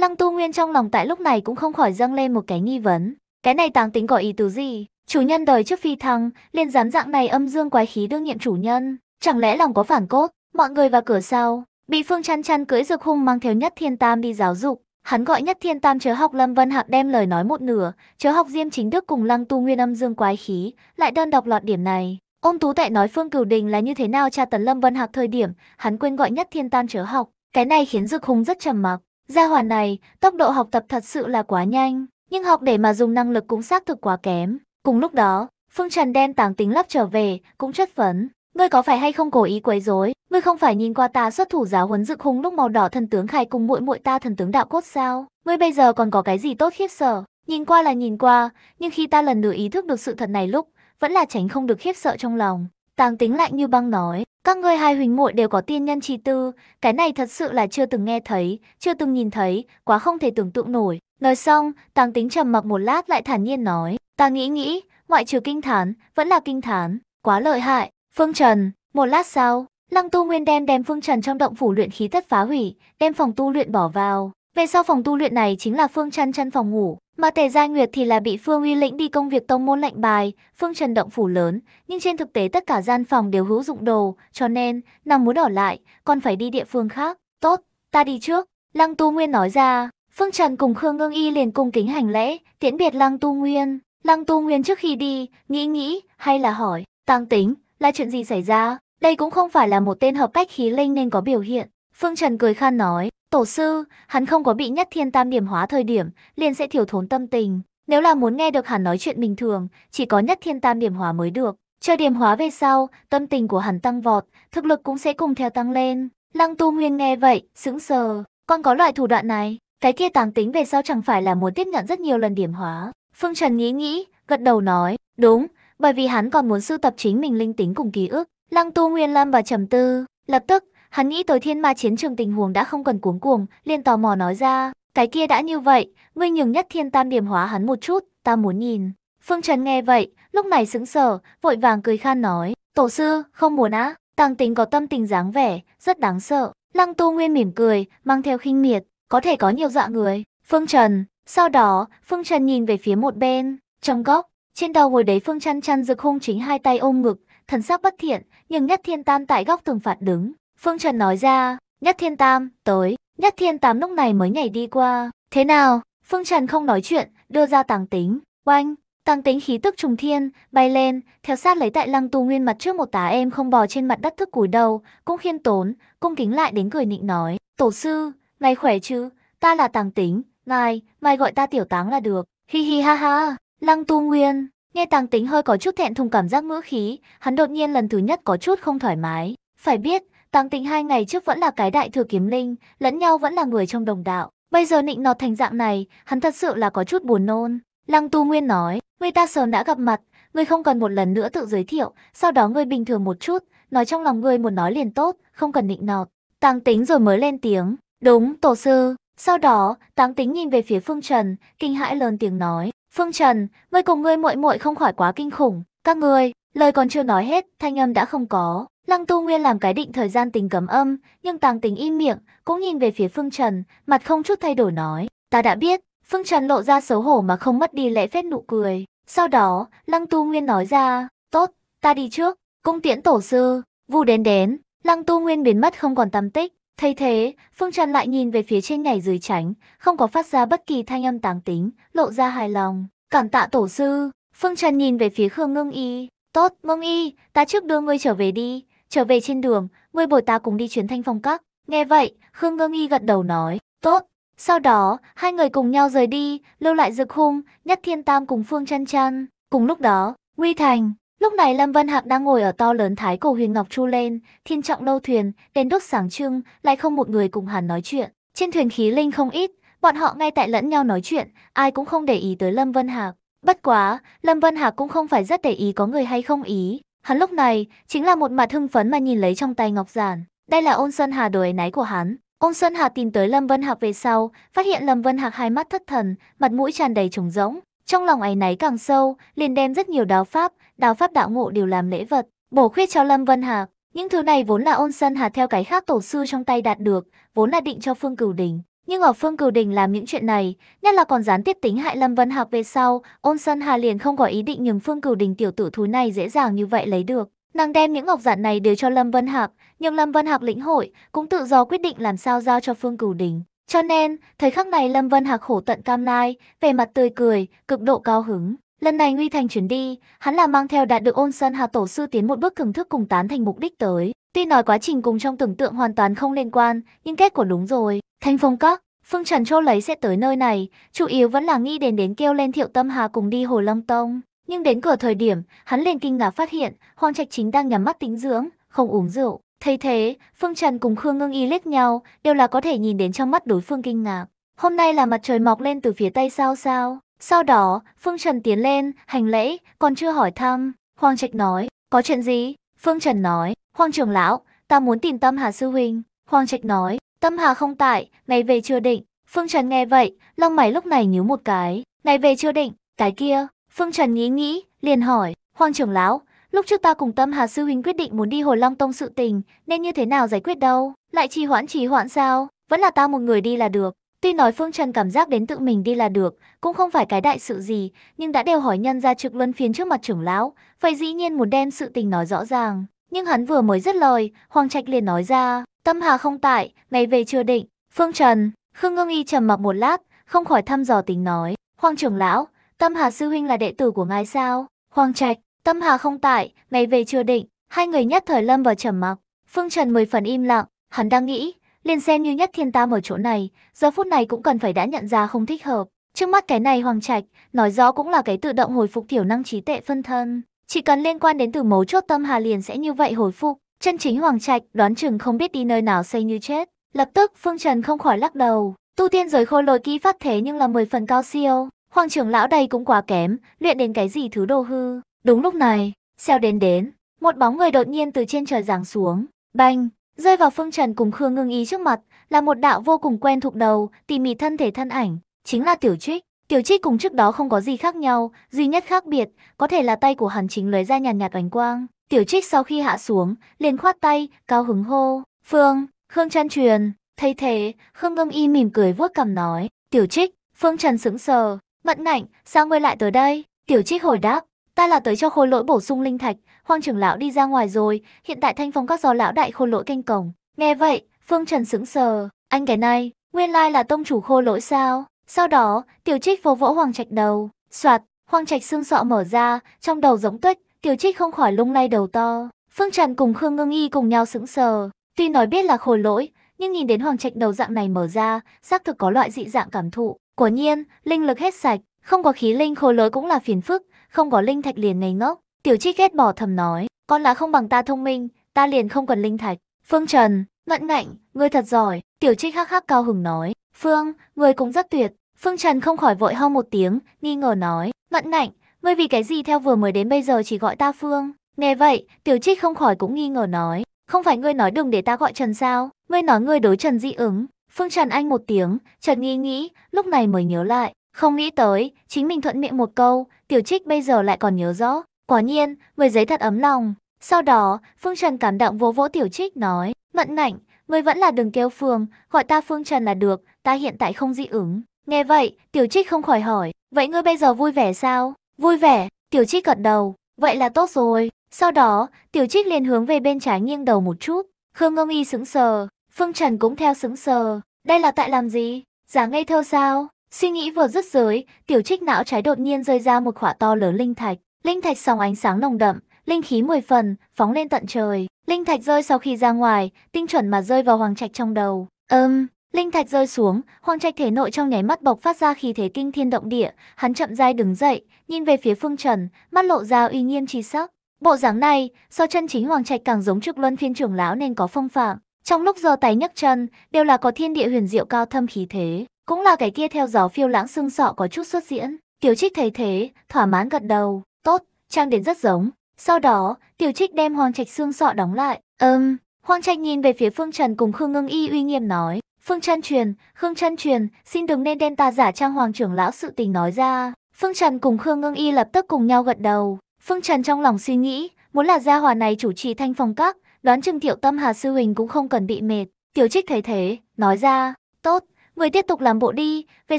Lăng Tu Nguyên trong lòng tại lúc này cũng không khỏi dâng lên một cái nghi vấn. Cái này tàng tính có ý tứ gì? Chủ nhân đời trước phi thăng, liền dám dạng này âm dương quái khí đương nhiệm chủ nhân. Chẳng lẽ lòng có phản cốt, mọi người vào cửa sau, bị Phương Chăn Chăn cưỡi dược hung mang theo nhất thiên tam đi giáo dục. Hắn gọi nhất thiên tam chớ học Lâm Vân Hạc đem lời nói một nửa, chớ học Diêm Chính Đức cùng Lăng Tu Nguyên âm dương quái khí, lại đơn độc lọt điểm này. Ôn Tú Tệ nói Phương Cửu Đình là như thế nào Cha tấn Lâm Vân Hạc thời điểm, hắn quên gọi nhất thiên tam chớ học. Cái này khiến Dược Hùng rất trầm mặc. Gia hoàn này, tốc độ học tập thật sự là quá nhanh, nhưng học để mà dùng năng lực cũng xác thực quá kém. Cùng lúc đó, Phương Trần đen tàng tính lấp trở về, cũng chất vấn. Ngươi có phải hay không cố ý quấy rối? Ngươi không phải nhìn qua ta xuất thủ giáo huấn dực hung lúc màu đỏ thần tướng khai cùng muội muội ta thần tướng đạo cốt sao? Ngươi bây giờ còn có cái gì tốt khiếp sợ? Nhìn qua là nhìn qua, nhưng khi ta lần nữa ý thức được sự thật này lúc, vẫn là tránh không được khiếp sợ trong lòng. Tàng tính lạnh như băng nói, các ngươi hai huynh muội đều có tiên nhân trí tư, cái này thật sự là chưa từng nghe thấy, chưa từng nhìn thấy, quá không thể tưởng tượng nổi. Nói xong, tàng tính trầm mặc một lát lại thản nhiên nói, ta nghĩ nghĩ, ngoại trừ kinh thán, vẫn là kinh thán, quá lợi hại. Phương Trần, một lát sau, Lăng Tu Nguyên đem đem Phương Trần trong động phủ luyện khí thất phá hủy, đem phòng tu luyện bỏ vào. Về sau phòng tu luyện này chính là Phương Trần chân phòng ngủ, mà Tề Gia Nguyệt thì là bị Phương Uy lĩnh đi công việc tông môn lệnh bài, Phương Trần động phủ lớn, nhưng trên thực tế tất cả gian phòng đều hữu dụng đồ, cho nên nàng muốn ở lại, còn phải đi địa phương khác. Tốt, ta đi trước. Lăng Tu Nguyên nói ra, Phương Trần cùng Khương Ngưng Y liền cung kính hành lễ, tiễn biệt Lăng Tu Nguyên. Lăng Tu Nguyên trước khi đi, nghĩ nghĩ, hay là hỏi, tăng tính, là chuyện gì xảy ra? Đây cũng không phải là một tên hợp cách khí linh nên có biểu hiện. Phương Trần cười khan nói, Tổ sư, hắn không có bị nhất thiên tam điểm hóa thời điểm, liền sẽ thiểu thốn tâm tình. Nếu là muốn nghe được hắn nói chuyện bình thường, chỉ có nhất thiên tam điểm hóa mới được. Chờ điểm hóa về sau, tâm tình của hắn tăng vọt, thực lực cũng sẽ cùng theo tăng lên. Lăng tu nguyên nghe vậy, sững sờ, con có loại thủ đoạn này, cái kia tàng tính về sau chẳng phải là muốn tiếp nhận rất nhiều lần điểm hóa. Phương Trần nghĩ nghĩ, gật đầu nói, đúng, bởi vì hắn còn muốn sưu tập chính mình linh tính cùng ký ức. Lăng tu nguyên lâm vào trầm tư, lập tức, Hắn nghĩ tới thiên ma chiến trường tình huống đã không cần cuống cuồng, liền tò mò nói ra. Cái kia đã như vậy, ngươi nhường nhất thiên tam điểm hóa hắn một chút, ta muốn nhìn. Phương Trần nghe vậy, lúc này sững sờ, vội vàng cười khan nói. Tổ sư, không muốn á, tàng tính có tâm tình dáng vẻ, rất đáng sợ. Lăng tu nguyên mỉm cười, mang theo khinh miệt, có thể có nhiều dạ người. Phương Trần, sau đó, Phương Trần nhìn về phía một bên, trong góc, trên đầu ngồi đấy Phương chăn chăn rực hung chính hai tay ôm ngực, thần sắc bất thiện, nhưng nhất thiên tam tại góc tường phạt đứng, Phương Trần nói ra, Nhất Thiên Tam, tới, Nhất Thiên Tám lúc này mới nhảy đi qua. Thế nào? Phương Trần không nói chuyện, đưa ra tàng tính, oanh, tàng tính khí tức trùng thiên, bay lên, theo sát lấy tại lăng tu nguyên mặt trước một tá em không bò trên mặt đất thức cúi đầu, cũng khiên tốn, cung kính lại đến cười nịnh nói, tổ sư, ngài khỏe chứ, ta là tàng tính, ngài, ngài gọi ta tiểu táng là được, hi hi ha ha, lăng tu nguyên. Nghe tàng tính hơi có chút thẹn thùng cảm giác ngữ khí, hắn đột nhiên lần thứ nhất có chút không thoải mái. Phải biết, Tăng tình hai ngày trước vẫn là cái đại thừa kiếm linh, lẫn nhau vẫn là người trong đồng đạo. Bây giờ nịnh nọt thành dạng này, hắn thật sự là có chút buồn nôn. Lăng Tu Nguyên nói, người ta sớm đã gặp mặt, người không cần một lần nữa tự giới thiệu, sau đó người bình thường một chút, nói trong lòng người muốn nói liền tốt, không cần nịnh nọt. Tăng tính rồi mới lên tiếng, đúng, tổ sư. Sau đó, Tăng tính nhìn về phía Phương Trần, kinh hãi lớn tiếng nói, Phương Trần, ngươi cùng ngươi muội muội không khỏi quá kinh khủng, các ngươi, Lời còn chưa nói hết, thanh âm đã không có. Lăng Tu Nguyên làm cái định thời gian tình cấm âm, nhưng Tàng Tình im miệng, cũng nhìn về phía Phương Trần, mặt không chút thay đổi nói. Ta đã biết, Phương Trần lộ ra xấu hổ mà không mất đi lễ phép nụ cười. Sau đó, Lăng Tu Nguyên nói ra, tốt, ta đi trước, cung tiễn tổ sư, vu đến đến. Lăng Tu Nguyên biến mất không còn tâm tích. Thấy thế, Phương Trần lại nhìn về phía trên nhảy dưới tránh, không có phát ra bất kỳ thanh âm tàng tính, lộ ra hài lòng. Cảm tạ tổ sư, Phương Trần nhìn về phía Khương Ngưng Y, Tốt, mông y, ta trước đưa ngươi trở về đi. Trở về trên đường, ngươi bồi ta cùng đi chuyến thanh phong các. Nghe vậy, Khương Ngơ y gật đầu nói, tốt. Sau đó, hai người cùng nhau rời đi, lưu lại dược hung, nhất thiên tam cùng Phương chăn chăn. Cùng lúc đó, Nguy Thành, lúc này Lâm Vân Hạc đang ngồi ở to lớn thái cổ huyền ngọc chu lên, thiên trọng lâu thuyền, đèn đốt sáng trưng, lại không một người cùng hắn nói chuyện. Trên thuyền khí linh không ít, bọn họ ngay tại lẫn nhau nói chuyện, ai cũng không để ý tới Lâm Vân Hạc. Bất quá, Lâm Vân Hạc cũng không phải rất để ý có người hay không ý. Hắn lúc này, chính là một mặt hưng phấn mà nhìn lấy trong tay ngọc giản. Đây là ôn Sơn Hà đồ ấy náy của hắn. Ôn Sơn Hà tìm tới Lâm Vân Hạc về sau, phát hiện Lâm Vân Hạc hai mắt thất thần, mặt mũi tràn đầy trống rỗng. Trong lòng ấy náy càng sâu, liền đem rất nhiều đáo pháp, đáo pháp đạo ngộ đều làm lễ vật, bổ khuyết cho Lâm Vân Hạc. Những thứ này vốn là ôn Sơn Hà theo cái khác tổ sư trong tay đạt được, vốn là định cho Phương Cửu Đình. Nhưng ở Phương Cửu Đình làm những chuyện này, nhất là còn gián tiếp tính hại Lâm Vân Hạc về sau, Ôn Sơn Hà liền không có ý định nhường Phương Cửu Đình tiểu tử thú này dễ dàng như vậy lấy được. Nàng đem những ngọc giản này đều cho Lâm Vân Hạc, nhưng Lâm Vân Hạc lĩnh hội, cũng tự do quyết định làm sao giao cho Phương Cửu Đình. Cho nên, thời khắc này Lâm Vân Hạc khổ tận cam nai vẻ mặt tươi cười, cực độ cao hứng. Lần này Nguy Thành chuyến đi, hắn là mang theo đạt được ôn sơn hà tổ sư tiến một bước thưởng thức cùng tán thành mục đích tới. Tuy nói quá trình cùng trong tưởng tượng hoàn toàn không liên quan, nhưng kết quả đúng rồi. Thanh Phong Các, Phương Trần Châu lấy sẽ tới nơi này, chủ yếu vẫn là nghĩ đến đến kêu lên Thiệu Tâm Hà cùng đi Hồ Long Tông. Nhưng đến cửa thời điểm, hắn liền kinh ngạc phát hiện, Hoàng Trạch Chính đang nhắm mắt tính dưỡng, không uống rượu. Thấy thế, Phương Trần cùng Khương Ngưng Y liếc nhau, đều là có thể nhìn đến trong mắt đối phương kinh ngạc. Hôm nay là mặt trời mọc lên từ phía tây sao sao? Sau đó, Phương Trần tiến lên, hành lễ, còn chưa hỏi thăm. Hoàng Trạch nói, có chuyện gì? Phương Trần nói, Hoàng trưởng lão, ta muốn tìm Tâm Hà Sư Huynh. Hoàng Trạch nói, Tâm Hà không tại, ngày về chưa định. Phương Trần nghe vậy, lông mày lúc này nhíu một cái. Ngày về chưa định, cái kia. Phương Trần nghĩ nghĩ, liền hỏi, Hoàng trưởng lão, lúc trước ta cùng Tâm Hà sư huynh quyết định muốn đi hồi Long Tông sự tình, nên như thế nào giải quyết đâu? Lại trì hoãn trì hoãn sao? Vẫn là ta một người đi là được. Tuy nói Phương Trần cảm giác đến tự mình đi là được, cũng không phải cái đại sự gì, nhưng đã đều hỏi nhân ra trực luân phiến trước mặt trưởng lão, vậy dĩ nhiên muốn đem sự tình nói rõ ràng. Nhưng hắn vừa mới dứt lời, Hoàng Trạch liền nói ra, Tâm Hà không tại, ngày về chưa định. Phương Trần, Khương Ngưng Y trầm mặc một lát, không khỏi thăm dò tính nói. Hoàng trưởng lão, Tâm Hà sư huynh là đệ tử của ngài sao? Hoàng Trạch, Tâm Hà không tại, ngày về chưa định. Hai người nhất thời lâm vào trầm mặc. Phương Trần mười phần im lặng, hắn đang nghĩ, liền xem như nhất thiên tam ở chỗ này, giờ phút này cũng cần phải đã nhận ra không thích hợp. Trước mắt cái này Hoàng Trạch, nói rõ cũng là cái tự động hồi phục thiểu năng trí tệ phân thân. Chỉ cần liên quan đến từ mấu chốt tâm hà liền sẽ như vậy hồi phục. Chân chính Hoàng Trạch đoán chừng không biết đi nơi nào xây như chết. Lập tức Phương Trần không khỏi lắc đầu. Tu tiên giới khôi lôi kỹ phát thế nhưng là 10 phần cao siêu. Hoàng trưởng lão đây cũng quá kém, luyện đến cái gì thứ đồ hư. Đúng lúc này, xeo đến đến, một bóng người đột nhiên từ trên trời giáng xuống. Banh, rơi vào Phương Trần cùng Khương ngưng ý trước mặt là một đạo vô cùng quen thuộc đầu, tỉ mỉ thân thể thân ảnh. Chính là Tiểu Trích. Tiểu Trích cùng trước đó không có gì khác nhau, duy nhất khác biệt, có thể là tay của hắn chính lấy ra nhàn nhạt, nhạt ánh quang. Tiểu trích sau khi hạ xuống, liền khoát tay, cao hứng hô. Phương, Khương Trân truyền. Thay thế, Khương Ngâm Y mỉm cười vuốt cầm nói. Tiểu trích, Phương Trần sững sờ. Mẫn nạnh, sao ngươi lại tới đây? Tiểu trích hồi đáp. Ta là tới cho khôi lỗi bổ sung linh thạch, hoang trưởng lão đi ra ngoài rồi, hiện tại thanh phong các do lão đại khôi lỗi canh cổng. Nghe vậy, Phương Trần sững sờ, anh cái này, nguyên lai là tông chủ khôi lỗi sao? Sau đó, tiểu trích vô vỗ hoàng trạch đầu, soạt, hoàng trạch xương sọ mở ra, trong đầu giống tuyết, Tiểu trích không khỏi lung lay đầu to. Phương Trần cùng Khương Ngưng Y cùng nhau sững sờ. Tuy nói biết là khổ lỗi, nhưng nhìn đến hoàng trạch đầu dạng này mở ra, xác thực có loại dị dạng cảm thụ. Quả nhiên, linh lực hết sạch, không có khí linh khổ lỗi cũng là phiền phức, không có linh thạch liền ngây ngốc. Tiểu trích ghét bỏ thầm nói, con là không bằng ta thông minh, ta liền không cần linh thạch. Phương Trần, mẫn ngạnh, ngươi thật giỏi, tiểu trích hắc hắc cao hứng nói. Phương, ngươi cũng rất tuyệt. Phương Trần không khỏi vội ho một tiếng, nghi ngờ nói, mẫn ngạnh, ngươi vì cái gì theo vừa mới đến bây giờ chỉ gọi ta Phương? Nghe vậy, Tiểu Trích không khỏi cũng nghi ngờ nói, không phải ngươi nói đừng để ta gọi Trần sao? Ngươi nói ngươi đối Trần dị ứng. Phương Trần Anh một tiếng, Trần nghi nghĩ, lúc này mới nhớ lại, không nghĩ tới, chính mình thuận miệng một câu, Tiểu Trích bây giờ lại còn nhớ rõ. Quả nhiên, người giấy thật ấm lòng. Sau đó, Phương Trần cảm động vỗ vỗ Tiểu Trích nói, mận nảnh, ngươi vẫn là đừng kêu Phương, gọi ta Phương Trần là được, ta hiện tại không dị ứng. Nghe vậy, Tiểu Trích không khỏi hỏi, vậy ngươi bây giờ vui vẻ sao? Vui vẻ, Tiểu Trích gật đầu, vậy là tốt rồi. Sau đó, Tiểu Trích liền hướng về bên trái nghiêng đầu một chút. Khương Ngông Y sững sờ, Phương Trần cũng theo sững sờ. Đây là tại làm gì? Giả ngây thơ sao? Suy nghĩ vừa dứt giới, Tiểu Trích não trái đột nhiên rơi ra một khỏa to lớn linh thạch. Linh thạch sòng ánh sáng nồng đậm, linh khí mười phần, phóng lên tận trời. Linh thạch rơi sau khi ra ngoài, tinh chuẩn mà rơi vào hoàng trạch trong đầu. Ừm, um, Linh thạch rơi xuống, Hoàng Trạch thể nội trong nháy mắt bộc phát ra khí thế kinh thiên động địa, hắn chậm rãi đứng dậy, nhìn về phía Phương Trần, mắt lộ ra uy nghiêm chi sắc. Bộ dáng này, so chân chính Hoàng Trạch càng giống Trực Luân Phiên trưởng lão nên có phong phạm. Trong lúc giơ tay nhấc chân, đều là có thiên địa huyền diệu cao thâm khí thế, cũng là cái kia theo gió phiêu lãng xương sọ có chút xuất diễn. Tiểu Trích thấy thế, thỏa mãn gật đầu, "Tốt, trang đến rất giống." Sau đó, Tiểu Trích đem Hoàng Trạch xương sọ đóng lại. "Ừm." Um, Hoàng Trạch nhìn về phía Phương Trần cùng Khương Ngưng Y uy nghiêm nói, Phương Trăn Truyền, Khương Trăn Truyền, xin đừng nên đem ta giả trang hoàng trưởng lão sự tình nói ra. Phương Trần cùng Khương Ngưng Y lập tức cùng nhau gật đầu. Phương Trần trong lòng suy nghĩ, muốn là gia hòa này chủ trì thanh phòng các, đoán chừng Thiệu Tâm Hà sư huynh cũng không cần bị mệt. Tiểu Trích thấy thế, nói ra, "Tốt, người tiếp tục làm bộ đi, về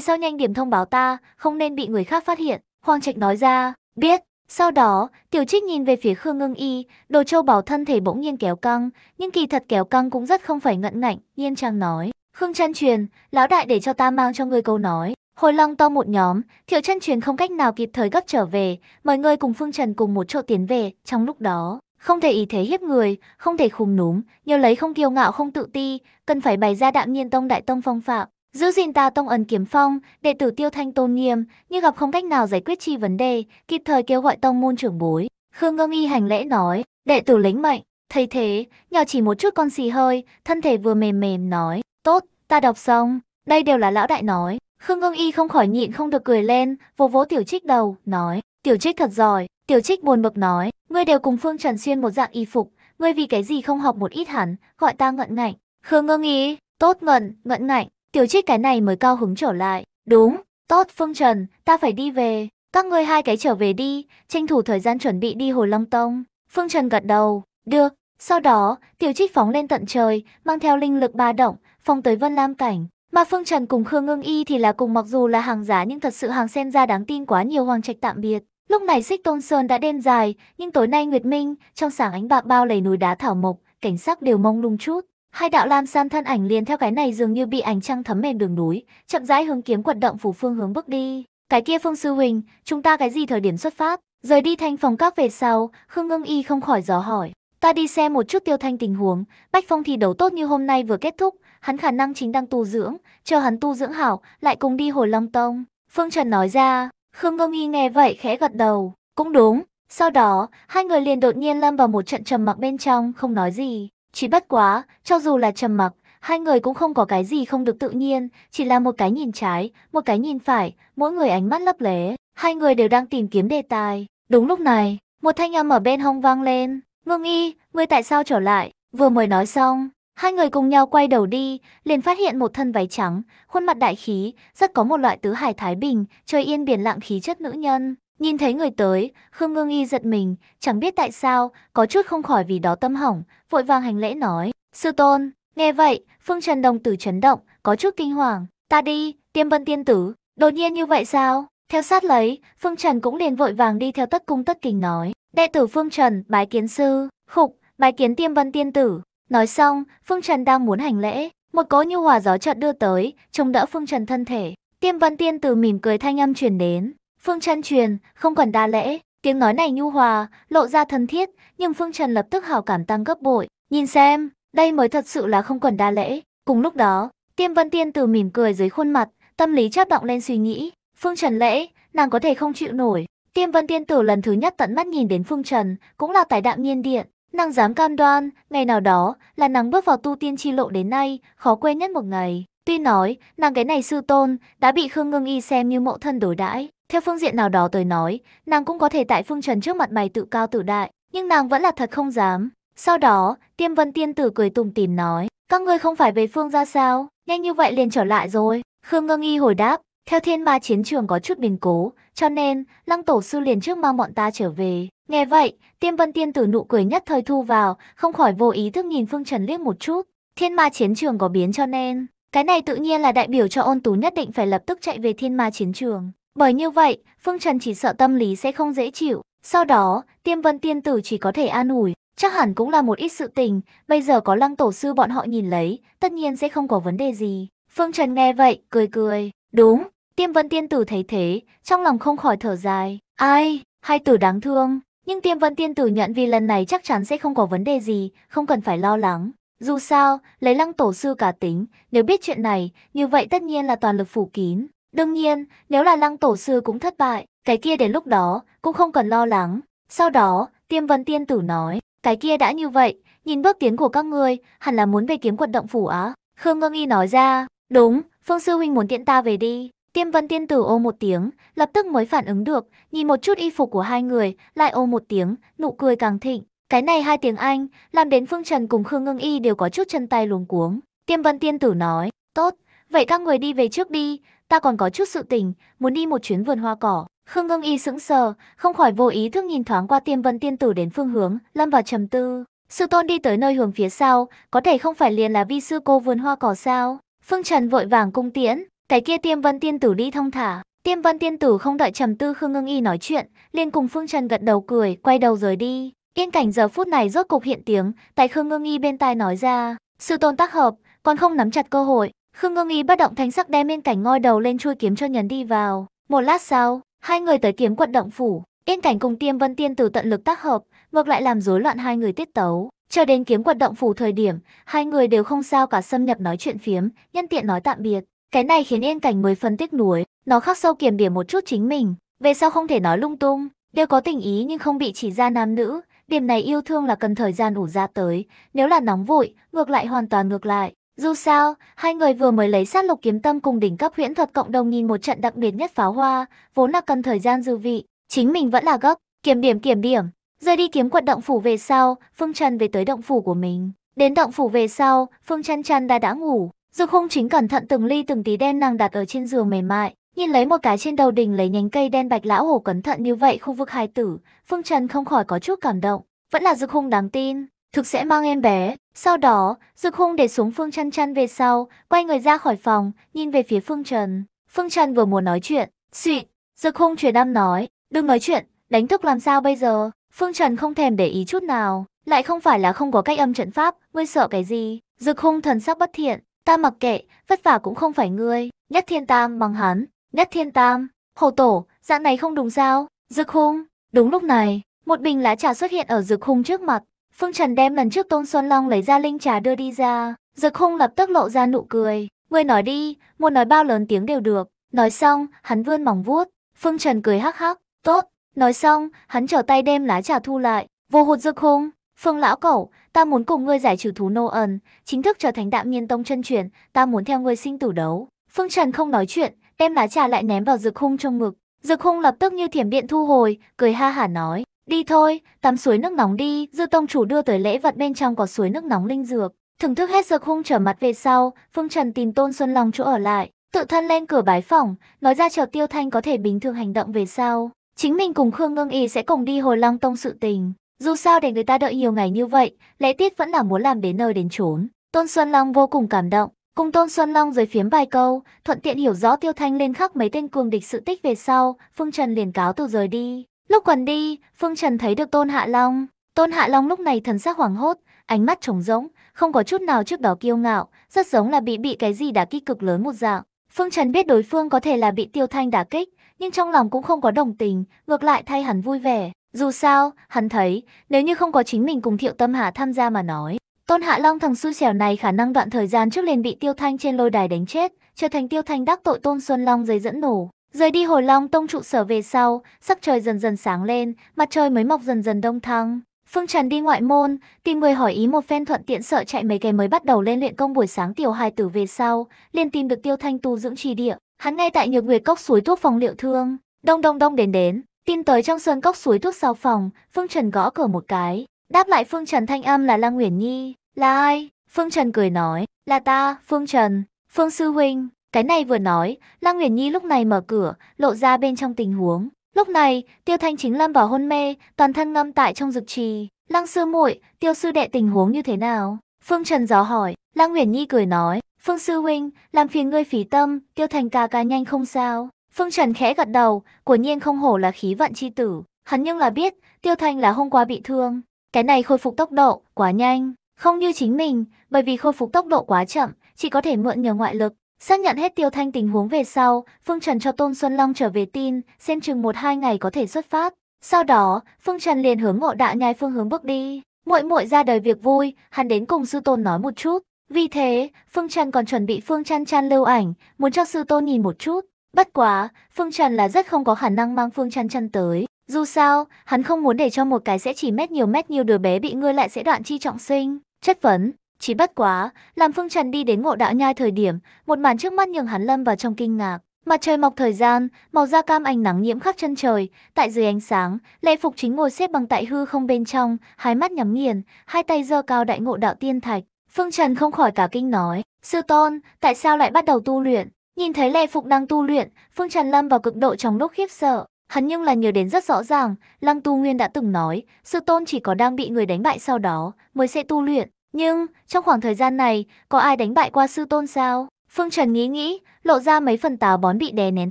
sau nhanh điểm thông báo ta, không nên bị người khác phát hiện." Hoàng Trạch nói ra, "Biết." Sau đó, Tiểu Trích nhìn về phía Khương Ngưng Y, đồ châu bảo thân thể bỗng nhiên kéo căng, nhưng kỳ thật kéo căng cũng rất không phải ngận ngạnh, nhiên trang nói, Khương Chân Truyền, lão đại để cho ta mang cho ngươi câu nói. Hồi long to một nhóm, Thiệu Chân Truyền không cách nào kịp thời gấp trở về, mời ngươi cùng Phương Trần cùng một chỗ tiến về, trong lúc đó, không thể ý thế hiếp người, không thể khùng núm, nhớ lấy không kiêu ngạo không tự ti, cần phải bày ra đạm nhiên tông đại tông phong phạm, giữ gìn ta tông ẩn kiếm phong, đệ tử tiêu thanh tôn nghiêm, nhưng gặp không cách nào giải quyết chi vấn đề, kịp thời kêu gọi tông môn trưởng bối. Khương Ngâm Y hành lễ nói, đệ tử lĩnh mệnh, thấy thế, nhỏ chỉ một chút con xì hơi, thân thể vừa mềm mềm nói, Tốt, ta đọc xong, đây đều là lão đại nói. Khương Ngưng Y không khỏi nhịn không được cười lên, vỗ vỗ tiểu trích đầu, nói, tiểu trích thật giỏi, tiểu trích buồn bực nói, ngươi đều cùng Phương Trần Xuyên một dạng y phục, ngươi vì cái gì không học một ít hẳn, gọi ta ngận ngạnh. Khương Ngưng Y, tốt ngận, ngận ngạnh, tiểu trích cái này mới cao hứng trở lại, đúng, tốt Phương Trần, ta phải đi về, các ngươi hai cái trở về đi, tranh thủ thời gian chuẩn bị đi Hồ Long Tông. Phương Trần gật đầu, được, sau đó, tiểu trích phóng lên tận trời, mang theo linh lực ba động, Phong tới Vân Lam Cảnh. Mà Phương Trần cùng Khương Ngưng Y thì là cùng mặc dù là hàng giá nhưng thật sự hàng xem ra đáng tin quá nhiều hoàng trạch tạm biệt. Lúc này xích tôn sơn đã đêm dài, nhưng tối nay Nguyệt Minh, trong sáng ánh bạc bao lầy núi đá thảo mộc, cảnh sắc đều mông lung chút. Hai đạo lam san thân ảnh liền theo cái này dường như bị ánh trăng thấm mềm đường núi, chậm rãi hướng kiếm quật động phủ phương hướng bước đi. Cái kia Phương Sư Huỳnh, chúng ta cái gì thời điểm xuất phát? Rời đi thanh phòng các về sau, Khương Ngưng Y không khỏi dò hỏi. Ta đi xem một chút tiêu thanh tình huống, Bách Phong thi đấu tốt như hôm nay vừa kết thúc, hắn khả năng chính đang tu dưỡng, chờ hắn tu dưỡng hảo, lại cùng đi hồi Long Tông. Phương Trần nói ra, Khương Ngông Y nghe vậy khẽ gật đầu, cũng đúng. Sau đó, hai người liền đột nhiên lâm vào một trận trầm mặc bên trong, không nói gì. Chỉ bất quá, cho dù là trầm mặc, hai người cũng không có cái gì không được tự nhiên, chỉ là một cái nhìn trái, một cái nhìn phải, mỗi người ánh mắt lấp lé. Hai người đều đang tìm kiếm đề tài. Đúng lúc này, một thanh âm ở bên hông vang lên. Ngưng y, ngươi tại sao trở lại? Vừa mới nói xong, Hai người cùng nhau quay đầu đi, liền phát hiện một thân váy trắng, khuôn mặt đại khí, rất có một loại tứ hải thái bình, trời yên biển lặng khí chất nữ nhân. Nhìn thấy người tới, Khương Ngưng Y giật mình, chẳng biết tại sao, có chút không khỏi vì đó tâm hỏng, vội vàng hành lễ nói. Sư tôn, nghe vậy, Phương Trần Đồng tử chấn động, có chút kinh hoàng. Ta đi, tiêm vân tiên tử, đột nhiên như vậy sao? Theo sát lấy, Phương Trần cũng liền vội vàng đi theo tất cung tất kình nói. Đệ tử Phương Trần, bái kiến sư, khục, bái kiến tiêm vân tiên tử. Nói xong, Phương Trần đang muốn hành lễ, một cỗ như hòa gió chợt đưa tới, chống đỡ Phương Trần thân thể. Tiêm Văn Tiên từ mỉm cười thanh âm truyền đến, "Phương Trần truyền, không cần đa lễ." Tiếng nói này nhu hòa, lộ ra thân thiết, nhưng Phương Trần lập tức hảo cảm tăng gấp bội, nhìn xem, đây mới thật sự là không cần đa lễ. Cùng lúc đó, Tiêm Văn Tiên từ mỉm cười dưới khuôn mặt, tâm lý chớp động lên suy nghĩ, Phương Trần lễ, nàng có thể không chịu nổi. Tiêm văn Tiên từ lần thứ nhất tận mắt nhìn đến Phương Trần, cũng là tại đạm nhiên điện, Nàng dám cam đoan, ngày nào đó là nàng bước vào tu tiên chi lộ đến nay, khó quên nhất một ngày. Tuy nói, nàng cái này sư tôn đã bị Khương Ngưng Y xem như mẫu thân đối đãi, theo phương diện nào đó tôi nói, nàng cũng có thể tại phương trần trước mặt mày tự cao tự đại, nhưng nàng vẫn là thật không dám. Sau đó, Tiêm Vân Tiên Tử cười tùng tìm nói, các ngươi không phải về phương ra sao, nhanh như vậy liền trở lại rồi. Khương Ngưng Y hồi đáp, theo thiên ma chiến trường có chút biến cố, cho nên lăng tổ sư liền trước mang bọn ta trở về. Nghe vậy, tiêm vân tiên tử nụ cười nhất thời thu vào, không khỏi vô ý thức nhìn Phương Trần liếc một chút. Thiên ma chiến trường có biến cho nên, cái này tự nhiên là đại biểu cho ôn tú nhất định phải lập tức chạy về thiên ma chiến trường. Bởi như vậy, Phương Trần chỉ sợ tâm lý sẽ không dễ chịu. Sau đó, tiêm vân tiên tử chỉ có thể an ủi, chắc hẳn cũng là một ít sự tình, bây giờ có lăng tổ sư bọn họ nhìn lấy, tất nhiên sẽ không có vấn đề gì. Phương Trần nghe vậy, cười cười, đúng, tiêm vân tiên tử thấy thế, trong lòng không khỏi thở dài, ai, hai tử đáng thương, nhưng Tiêm Vân Tiên Tử nhận vì lần này chắc chắn sẽ không có vấn đề gì, không cần phải lo lắng. Dù sao, lấy lăng tổ sư cả tính, nếu biết chuyện này, như vậy tất nhiên là toàn lực phủ kín. Đương nhiên, nếu là lăng tổ sư cũng thất bại, cái kia đến lúc đó, cũng không cần lo lắng. Sau đó, Tiêm Vân Tiên Tử nói, cái kia đã như vậy, nhìn bước tiến của các ngươi, hẳn là muốn về kiếm quật động phủ á. Khương Ngưng Y nói ra, đúng, Phương Sư Huynh muốn tiện ta về đi. Tiêm vân tiên tử ô một tiếng, lập tức mới phản ứng được, nhìn một chút y phục của hai người, lại ô một tiếng, nụ cười càng thịnh. Cái này hai tiếng Anh, làm đến Phương Trần cùng Khương Ngưng Y đều có chút chân tay luống cuống. Tiêm vân tiên tử nói, tốt, vậy các người đi về trước đi, ta còn có chút sự tình, muốn đi một chuyến vườn hoa cỏ. Khương Ngưng Y sững sờ, không khỏi vô ý thức nhìn thoáng qua Tiêm Vân Tiên Tử đến phương hướng, lâm vào trầm tư. Sư tôn đi tới nơi hướng phía sau, có thể không phải liền là vi sư cô vườn hoa cỏ sao? Phương Trần vội vàng cung tiễn, cái kia tiêm vân tiên tử đi thông thả. Tiêm vân tiên tử không đợi trầm tư Khương Ngưng Y nói chuyện, liền cùng Phương Trần gật đầu cười, quay đầu rời đi. Yên cảnh giờ phút này rốt cục hiện tiếng, tại Khương Ngưng Y bên tai nói ra, sự tôn tác hợp, còn không nắm chặt cơ hội. Khương Ngưng Y bất động thanh sắc đem yên cảnh ngoi đầu lên chui kiếm cho nhấn đi vào. Một lát sau, hai người tới kiếm quận động phủ, yên cảnh cùng tiêm vân tiên tử tận lực tác hợp, ngược lại làm rối loạn hai người tiết tấu. Cho đến kiếm quật động phủ thời điểm, hai người đều không sao cả xâm nhập nói chuyện phiếm, nhân tiện nói tạm biệt. Cái này khiến Yên Cảnh mười phần tiếc nuối, nó khắc sâu kiềm điểm một chút chính mình, về sau không thể nói lung tung, đều có tình ý nhưng không bị chỉ ra nam nữ, điểm này yêu thương là cần thời gian ủ ra tới, nếu là nóng vội, ngược lại hoàn toàn ngược lại. Dù sao, hai người vừa mới lấy sát lục kiếm tâm cùng đỉnh cấp huyễn thuật cộng đồng nhìn một trận đặc biệt nhất pháo hoa, vốn là cần thời gian dư vị, chính mình vẫn là gấp, kiểm điểm kiểm điểm. Rời đi kiếm quật động phủ về sau, Phương Trần về tới động phủ của mình. Đến động phủ về sau, Phương Trần Trần đã đã ngủ, Dư khung chính cẩn thận từng ly từng tí đen nàng đặt ở trên giường mềm mại, nhìn lấy một cái trên đầu đỉnh lấy nhánh cây đen bạch lão hổ cẩn thận như vậy khu vực hai tử, Phương Trần không khỏi có chút cảm động. Vẫn là Dư khung đáng tin, thực sẽ mang em bé. Sau đó, Dư khung để xuống Phương Trần chăn về sau, quay người ra khỏi phòng, nhìn về phía Phương Trần. Phương Trần vừa muốn nói chuyện, xịt, Dư khung truyền âm nói, đừng nói chuyện, đánh thức làm sao bây giờ. Phương Trần không thèm để ý chút nào, lại không phải là không có cách âm trận pháp, ngươi sợ cái gì. Dực hung thần sắc bất thiện, Ta mặc kệ, vất vả cũng không phải ngươi. Nhất thiên tam mắng hắn. Nhất thiên tam. Hồ tổ, dạng này không đúng sao. Dược hung. Đúng lúc này, một bình lá trà xuất hiện ở Dược hung trước mặt. Phương Trần đem lần trước Tôn Xuân Long lấy ra linh trà đưa đi ra. Dược hung lập tức lộ ra nụ cười. Ngươi nói đi, muốn nói bao lớn tiếng đều được. Nói xong, hắn vươn mỏng vuốt. Phương Trần cười hắc hắc. Tốt. Nói xong, hắn trở tay đem lá trà thu lại. Vô hụt Dược hung. Phương lão cẩu, ta muốn cùng ngươi giải trừ thú nô ẩn, chính thức trở thành đạm nhiên tông chân truyền, ta muốn theo ngươi sinh tử đấu. Phương Trần không nói chuyện, đem lá trà lại ném vào dược khung trong ngực. Dược khung lập tức như thiểm điện thu hồi, cười ha hả nói, đi thôi, tắm suối nước nóng đi, dư tông chủ đưa tới lễ vật bên trong có suối nước nóng linh dược. Thưởng thức hết dược khung trở mặt về sau, Phương Trần tìm Tôn Xuân Long chỗ ở lại, tự thân lên cửa bái phòng, nói ra chờ Tiêu Thanh có thể bình thường hành động về sau. Chính mình cùng Khương Ngưng Y sẽ cùng đi hồi Long Tông sự tình. Dù sao để người ta đợi nhiều ngày như vậy, lẽ tiết vẫn là muốn làm đến nơi đến chốn. Tôn Xuân Long vô cùng cảm động, cùng Tôn Xuân Long dưới phiếm vài câu, thuận tiện hiểu rõ Tiêu Thanh lên khắc mấy tên cường địch sự tích về sau, Phương Trần liền cáo từ rời đi. Lúc quần đi, Phương Trần thấy được Tôn Hạ Long. Tôn Hạ Long lúc này thần sắc hoảng hốt, ánh mắt trống rỗng, không có chút nào trước đó kiêu ngạo, rất giống là bị bị cái gì đã kích cực lớn một dạng. Phương Trần biết đối phương có thể là bị Tiêu Thanh đả kích, nhưng trong lòng cũng không có đồng tình, ngược lại thay hắn vui vẻ. Dù sao, hắn thấy, nếu như không có chính mình cùng Thiệu Tâm hạ tham gia mà nói, Tôn Hạ Long thằng xui xẻo này khả năng đoạn thời gian trước liền bị Tiêu Thanh trên lôi đài đánh chết, trở thành Tiêu Thanh đắc tội Tôn Xuân Long dây dẫn nổ. Rời đi hồi Long Tông trụ sở về sau, sắc trời dần dần sáng lên, mặt trời mới mọc dần dần đông thăng. Phương Trần đi ngoại môn, tìm người hỏi ý một phen thuận tiện sợ chạy mấy cái mới bắt đầu lên luyện công buổi sáng tiểu hài tử về sau, liền tìm được Tiêu Thanh tu dưỡng trì địa. Hắn ngay tại Nhược Nguyệt cốc suối thuốc phòng liệu thương, đông đông đông đến đến, Tin tới trong sơn cốc suối thuốc sau phòng, Phương Trần gõ cửa một cái. Đáp lại Phương Trần thanh âm là Lăng Nguyễn Nhi. Là ai? Phương Trần cười nói. Là ta, Phương Trần. Phương Sư Huynh. Cái này vừa nói, Lăng Nguyễn Nhi lúc này mở cửa, lộ ra bên trong tình huống. Lúc này, Tiêu Thanh chính lâm vào hôn mê, toàn thân ngâm tại trong dược trì. Lăng sư muội, Tiêu sư đệ tình huống như thế nào? Phương Trần dò hỏi, Lăng Nguyễn Nhi cười nói, Phương sư huynh, làm phiền ngươi phí tâm, Tiêu Thành ca ca nhanh không sao. Phương Trần khẽ gật đầu, quả nhiên không hổ là khí vận chi tử. Hắn nhưng là biết, Tiêu Thanh là hôm qua bị thương. Cái này khôi phục tốc độ, quá nhanh. Không như chính mình, bởi vì khôi phục tốc độ quá chậm, chỉ có thể mượn nhờ ngoại lực. Xác nhận hết Tiêu Thanh tình huống về sau, Phương Trần cho Tôn Xuân Long trở về tin, xem chừng một hai ngày có thể xuất phát. Sau đó, Phương Trần liền hướng ngộ đạ nhai phương hướng bước đi. Muội muội ra đời việc vui, hắn đến cùng sư tôn nói một chút. Vì thế, Phương Trần còn chuẩn bị Phương Trăn Trăn lưu ảnh, muốn cho sư tôn nhìn một chút. Bất quá, Phương Trần là rất không có khả năng mang Phương Trần chân tới. Dù sao, hắn không muốn để cho một cái sẽ chỉ mét nhiều mét nhiều đứa bé bị ngươi lại sẽ đoạn chi trọng sinh. Chất vấn, chỉ bất quá, làm Phương Trần đi đến ngộ đạo nhai thời điểm, một màn trước mắt nhường hắn lâm vào trong kinh ngạc. Mặt trời mọc thời gian, màu da cam ánh nắng nhiễm khắp chân trời, tại dưới ánh sáng, lệ phục chính ngồi xếp bằng tại hư không bên trong, hai mắt nhắm nghiền, hai tay giơ cao đại ngộ đạo tiên thạch. Phương Trần không khỏi cả kinh nói, sư tôn, tại sao lại bắt đầu tu luyện? Nhìn thấy Lệ Phục đang tu luyện, Phương Trần Lâm vào cực độ trong lúc khiếp sợ. Hắn nhưng là nhớ đến rất rõ ràng, Lăng Tu Nguyên đã từng nói, sư tôn chỉ có đang bị người đánh bại sau đó mới sẽ tu luyện. Nhưng, trong khoảng thời gian này, có ai đánh bại qua sư tôn sao? Phương Trần nghĩ nghĩ, lộ ra mấy phần táo bón bị đè nén